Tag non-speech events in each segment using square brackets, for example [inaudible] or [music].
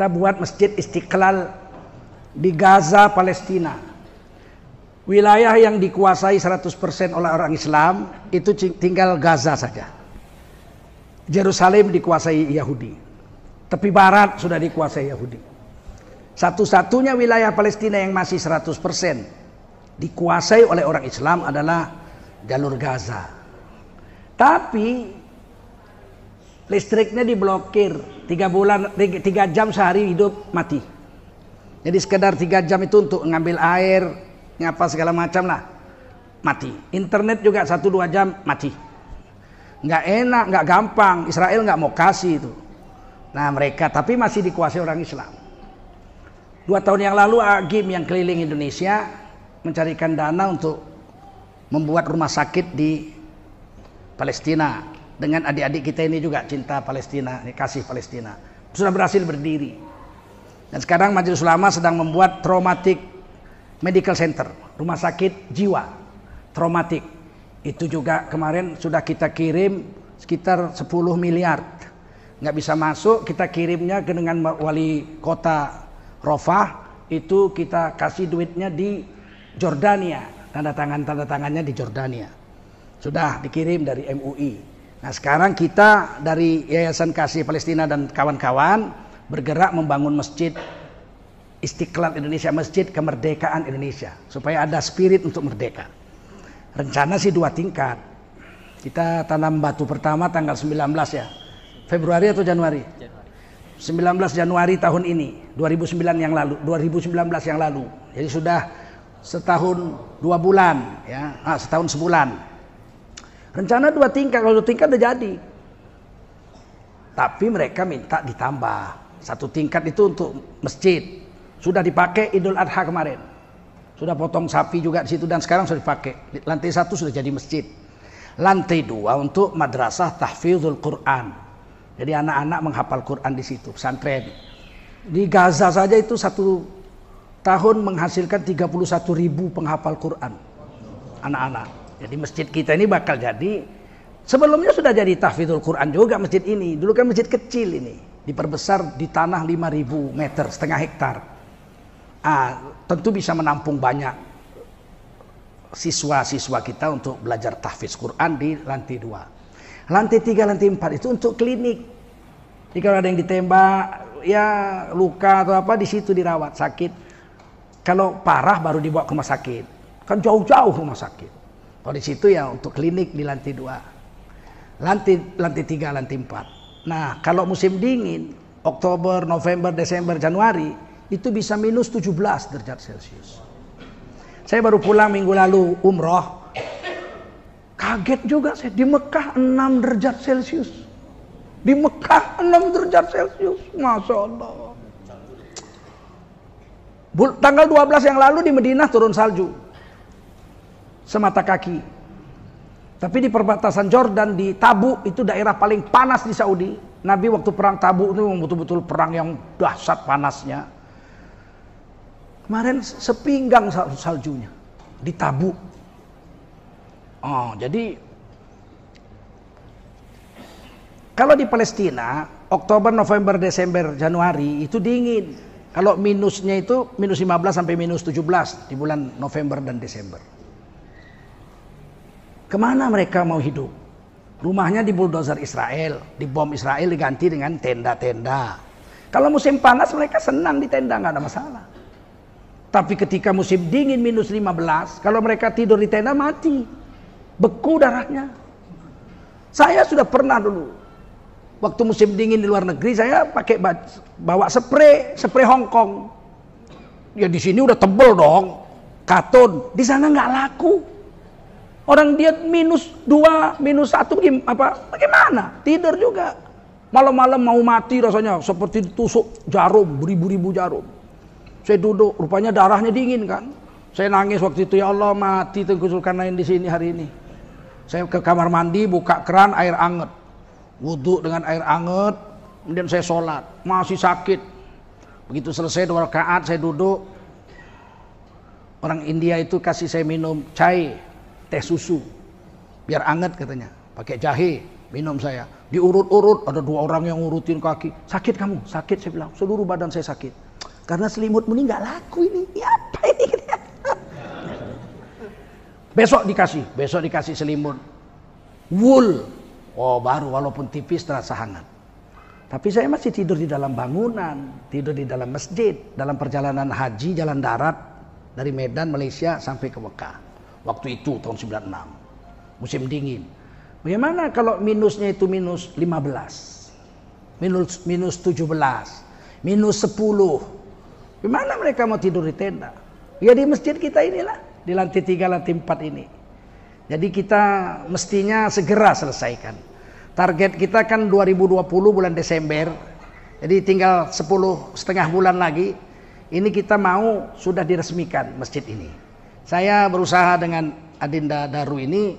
kita buat masjid istiqlal di Gaza Palestina wilayah yang dikuasai 100% oleh orang Islam itu tinggal Gaza saja Jerusalem dikuasai Yahudi tepi barat sudah dikuasai Yahudi satu-satunya wilayah Palestina yang masih 100% dikuasai oleh orang Islam adalah jalur Gaza tapi listriknya diblokir tiga bulan tiga jam sehari hidup mati jadi sekedar tiga jam itu untuk ngambil air ngapa segala macam lah mati internet juga satu dua jam mati nggak enak nggak gampang Israel nggak mau kasih itu nah mereka tapi masih dikuasai orang Islam dua tahun yang lalu Agim yang keliling Indonesia mencarikan dana untuk membuat rumah sakit di Palestina dengan adik-adik kita ini juga cinta Palestina, kasih Palestina. Sudah berhasil berdiri. Dan sekarang Majelis Ulama sedang membuat traumatic medical center, rumah sakit jiwa traumatik. Itu juga kemarin sudah kita kirim sekitar 10 miliar. Nggak bisa masuk, kita kirimnya dengan wali kota Rofah, itu kita kasih duitnya di Jordania tanda tangan tanda tangannya di Jordania sudah dikirim dari MUI Nah sekarang kita dari Yayasan Kasih Palestina dan kawan-kawan bergerak membangun masjid Istiqlal Indonesia, Masjid Kemerdekaan Indonesia. Supaya ada spirit untuk merdeka. Rencana sih dua tingkat. Kita tanam batu pertama tanggal 19 ya. Februari atau Januari? 19 Januari tahun ini, 2009 yang lalu, 2019 yang lalu. Jadi sudah setahun dua bulan ya, ah, setahun sebulan Rencana dua tingkat, kalau dua tingkat udah jadi. Tapi mereka minta ditambah. Satu tingkat itu untuk masjid. Sudah dipakai Idul Adha kemarin. Sudah potong sapi juga di situ dan sekarang sudah dipakai. Lantai satu sudah jadi masjid. Lantai dua untuk madrasah tahfizul Quran. Jadi anak-anak menghafal Quran di situ, pesantren. Di Gaza saja itu satu tahun menghasilkan 31 ribu penghafal Quran. Anak-anak jadi masjid kita ini bakal jadi sebelumnya sudah jadi tahfidzul Quran juga masjid ini. Dulu kan masjid kecil ini, diperbesar di tanah 5000 meter, setengah hektar. Ah, tentu bisa menampung banyak siswa-siswa kita untuk belajar tahfiz Quran di lantai 2. Lantai tiga, lantai 4 itu untuk klinik. Jika ada yang ditembak, ya luka atau apa di situ dirawat sakit. Kalau parah baru dibawa ke rumah sakit. Kan jauh-jauh rumah sakit. Kalau di situ ya untuk klinik di lantai dua, lantai lantai tiga, lantai empat. Nah kalau musim dingin, Oktober, November, Desember, Januari itu bisa minus 17 derajat Celsius. Saya baru pulang minggu lalu umroh, kaget juga saya di Mekah 6 derajat Celsius, Di Mekah 6 derajat Celsius, masya Allah. Bul, tanggal 12 yang lalu di Medina turun salju semata kaki. Tapi di perbatasan Jordan di Tabuk itu daerah paling panas di Saudi. Nabi waktu perang Tabuk itu betul-betul perang yang dahsyat panasnya. Kemarin sepinggang saljunya di Tabuk. Oh, jadi kalau di Palestina Oktober, November, Desember, Januari itu dingin. Kalau minusnya itu minus 15 sampai minus 17 di bulan November dan Desember. Kemana mereka mau hidup? Rumahnya di bulldozer Israel, di bom Israel diganti dengan tenda-tenda. Kalau musim panas mereka senang di tenda, nggak ada masalah. Tapi ketika musim dingin minus 15, kalau mereka tidur di tenda mati. Beku darahnya. Saya sudah pernah dulu. Waktu musim dingin di luar negeri saya pakai bawa spray, spray Hong Kong. Ya di sini udah tebel dong, katun. Di sana nggak laku. Orang diet minus dua, minus satu, apa, bagaimana? Tidur juga. Malam-malam mau mati rasanya, seperti ditusuk jarum, beribu-ribu jarum. Saya duduk, rupanya darahnya dingin kan. Saya nangis waktu itu, ya Allah mati Tengku Zulkarnain di sini hari ini. Saya ke kamar mandi, buka keran air anget. Wudhu dengan air anget, kemudian saya sholat. Masih sakit. Begitu selesai dua rakaat, saya duduk. Orang India itu kasih saya minum cair teh susu biar anget katanya pakai jahe minum saya diurut-urut ada dua orang yang ngurutin kaki sakit kamu sakit saya bilang seluruh badan saya sakit karena selimut ini nggak laku ini ya apa ini [laughs] besok dikasih besok dikasih selimut wool oh baru walaupun tipis terasa hangat tapi saya masih tidur di dalam bangunan, tidur di dalam masjid, dalam perjalanan haji jalan darat dari Medan Malaysia sampai ke Mekah waktu itu tahun 96 musim dingin bagaimana kalau minusnya itu minus 15 minus minus 17 minus 10 Bagaimana mereka mau tidur di tenda ya di masjid kita inilah di lantai 3 lantai 4 ini jadi kita mestinya segera selesaikan target kita kan 2020 bulan Desember jadi tinggal 10 setengah bulan lagi ini kita mau sudah diresmikan masjid ini saya berusaha dengan Adinda Daru ini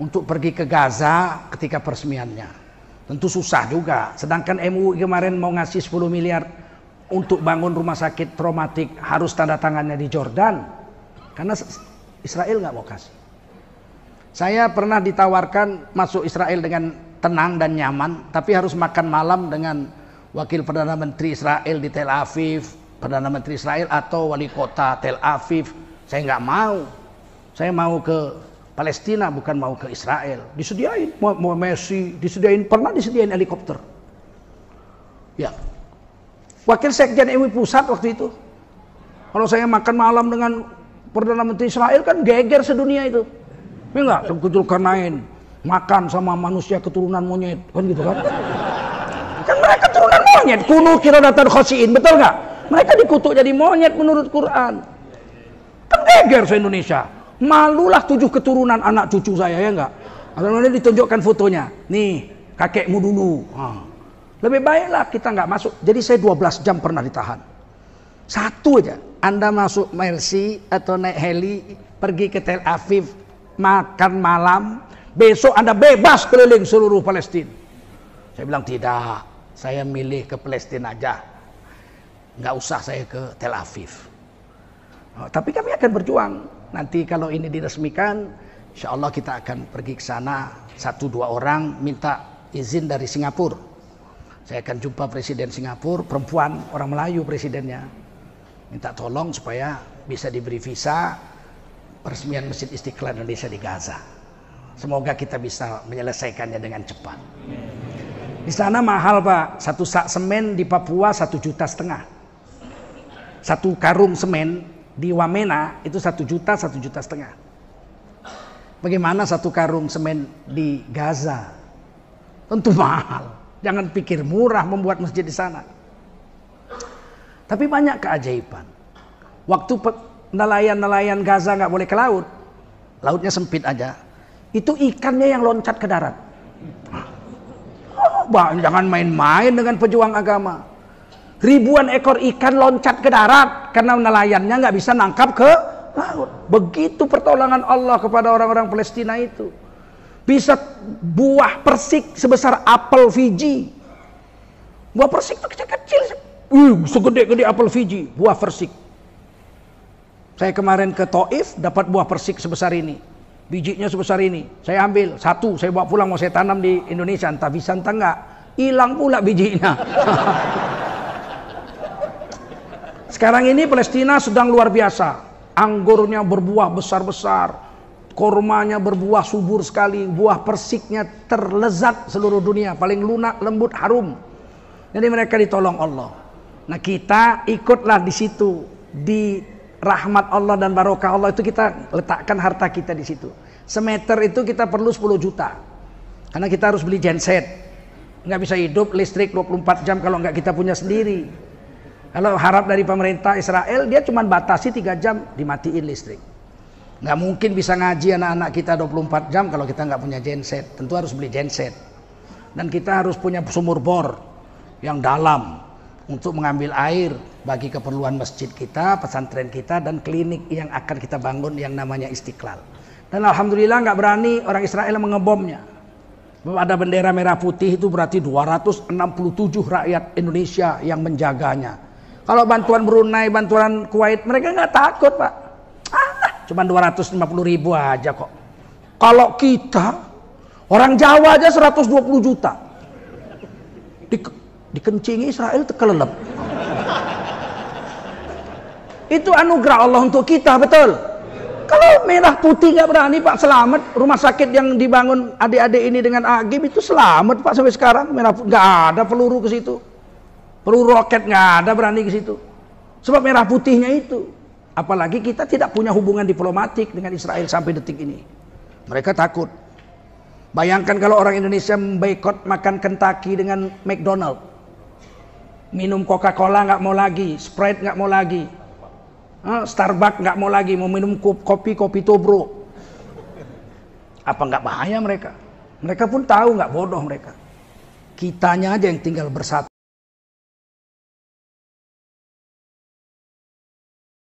untuk pergi ke Gaza ketika peresmiannya. Tentu susah juga. Sedangkan MUI kemarin mau ngasih 10 miliar untuk bangun rumah sakit traumatik harus tanda tangannya di Jordan. Karena Israel nggak mau kasih. Saya pernah ditawarkan masuk Israel dengan tenang dan nyaman, tapi harus makan malam dengan wakil perdana menteri Israel di Tel Aviv, perdana menteri Israel atau wali kota Tel Aviv, saya nggak mau. Saya mau ke Palestina bukan mau ke Israel. Disediain mau, mau Messi, disediain pernah disediain helikopter. Ya. Wakil Sekjen MUI pusat waktu itu. Kalau saya makan malam dengan Perdana Menteri Israel kan geger sedunia itu. ini ya enggak, terkutuk karnain makan sama manusia keturunan monyet kan gitu kan. kan mereka keturunan monyet, kuno kira datar khosiin, betul nggak? Mereka dikutuk jadi monyet menurut Quran geger se-Indonesia. Malulah tujuh keturunan anak cucu saya, ya enggak? Alhamdulillah ditunjukkan fotonya. Nih, kakekmu dulu. Lebih baiklah kita enggak masuk. Jadi saya 12 jam pernah ditahan. Satu aja. Anda masuk Mercy atau naik heli, pergi ke Tel Aviv, makan malam, besok Anda bebas keliling seluruh Palestina. Saya bilang tidak, saya milih ke Palestina aja. Enggak usah saya ke Tel Aviv. Oh, tapi kami akan berjuang. Nanti kalau ini diresmikan, insya Allah kita akan pergi ke sana satu dua orang minta izin dari Singapura. Saya akan jumpa Presiden Singapura, perempuan orang Melayu presidennya. Minta tolong supaya bisa diberi visa peresmian Masjid Istiqlal Indonesia di Gaza. Semoga kita bisa menyelesaikannya dengan cepat. Di sana mahal pak, satu sak semen di Papua satu juta setengah. Satu karung semen di Wamena itu satu juta satu juta setengah bagaimana satu karung semen di Gaza tentu mahal jangan pikir murah membuat masjid di sana tapi banyak keajaiban waktu nelayan-nelayan Gaza nggak boleh ke laut lautnya sempit aja itu ikannya yang loncat ke darat oh, bah, jangan main-main dengan pejuang agama ribuan ekor ikan loncat ke darat karena nelayannya nggak bisa nangkap ke laut. Begitu pertolongan Allah kepada orang-orang Palestina itu. Bisa buah persik sebesar apel Fiji. Buah persik itu kecil-kecil. Uh, segede-gede apel Fiji, buah persik. Saya kemarin ke Toif dapat buah persik sebesar ini. Bijinya sebesar ini. Saya ambil satu, saya bawa pulang mau saya tanam di Indonesia, entah bisa entah enggak. Hilang pula bijinya. [laughs] Sekarang ini Palestina sedang luar biasa. Anggurnya berbuah besar-besar. Kormanya berbuah subur sekali. Buah persiknya terlezat seluruh dunia. Paling lunak, lembut, harum. Jadi mereka ditolong Allah. Nah kita ikutlah di situ. Di rahmat Allah dan barokah Allah itu kita letakkan harta kita di situ. Semeter itu kita perlu 10 juta. Karena kita harus beli genset. Nggak bisa hidup listrik 24 jam kalau nggak kita punya sendiri. Kalau harap dari pemerintah Israel, dia cuma batasi tiga jam dimatiin listrik. Nggak mungkin bisa ngaji anak-anak kita 24 jam kalau kita nggak punya genset. Tentu harus beli genset. Dan kita harus punya sumur bor yang dalam untuk mengambil air bagi keperluan masjid kita, pesantren kita, dan klinik yang akan kita bangun yang namanya Istiqlal. Dan Alhamdulillah nggak berani orang Israel mengebomnya. Ada bendera merah putih itu berarti 267 rakyat Indonesia yang menjaganya kalau bantuan Brunei, bantuan Kuwait, mereka nggak takut pak. Ah, cuma 250 ribu aja kok. Kalau kita, orang Jawa aja 120 juta. Di, dikencingi Israel tekelelep. Itu anugerah Allah untuk kita, betul. Kalau merah putih nggak berani Pak selamat rumah sakit yang dibangun adik-adik ini dengan Agib itu selamat Pak sampai sekarang merah Putih nggak ada peluru ke situ Perlu roket nggak ada berani ke situ. Sebab merah putihnya itu. Apalagi kita tidak punya hubungan diplomatik dengan Israel sampai detik ini. Mereka takut. Bayangkan kalau orang Indonesia membaikot makan Kentucky dengan McDonald. Minum Coca-Cola nggak mau lagi, Sprite nggak mau lagi. Starbucks nggak mau lagi, mau minum kopi, kopi tobro. Apa nggak bahaya mereka? Mereka pun tahu nggak bodoh mereka. Kitanya aja yang tinggal bersatu.